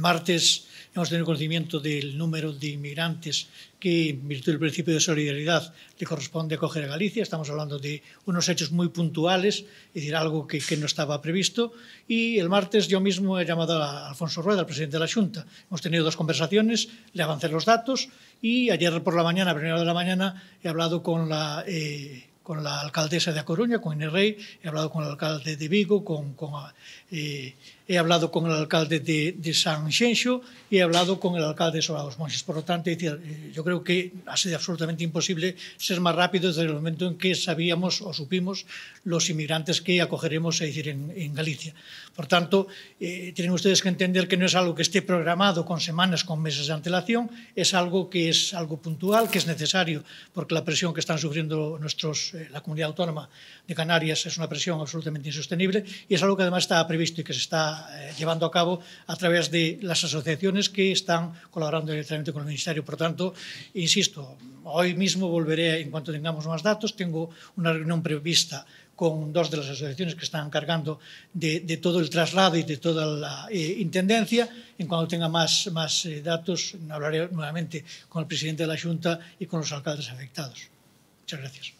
El martes hemos tenido conocimiento del número de inmigrantes que, en virtud del principio de solidaridad, le corresponde acoger a Galicia. Estamos hablando de unos hechos muy puntuales, es decir, algo que, no estaba previsto. Y el martes yo mismo he llamado a Alfonso Rueda, al presidente de la Junta. Hemos tenido dos conversaciones, le avancé los datos y ayer por la mañana, a primera de la mañana, he hablado con la... Eh, con la alcaldesa de A Coruña, con Inés Rey, he hablado con el alcalde de Vigo, con, eh, he hablado con el alcalde de, San Xenxo y he hablado con el alcalde de Solados Monjes. Por lo tanto, eh, yo creo que ha sido absolutamente imposible ser más rápido desde el momento en que sabíamos o supimos los inmigrantes que acogeremos decir, en, Galicia. Por tanto, eh, tienen ustedes que entender que no es algo que esté programado con semanas, con meses de antelación, es algo que es algo puntual, que es necesario, porque la presión que están sufriendo nuestros la comunidad autónoma de Canarias es una presión absolutamente insostenible y es algo que además está previsto y que se está eh, llevando a cabo a través de las asociaciones que están colaborando directamente con el Ministerio. Por tanto, insisto, hoy mismo volveré en cuanto tengamos más datos. Tengo una reunión prevista con dos de las asociaciones que están encargando de, todo el traslado y de toda la eh, intendencia. En cuanto tenga más, eh, datos, hablaré nuevamente con el presidente de la Junta y con los alcaldes afectados. Muchas gracias.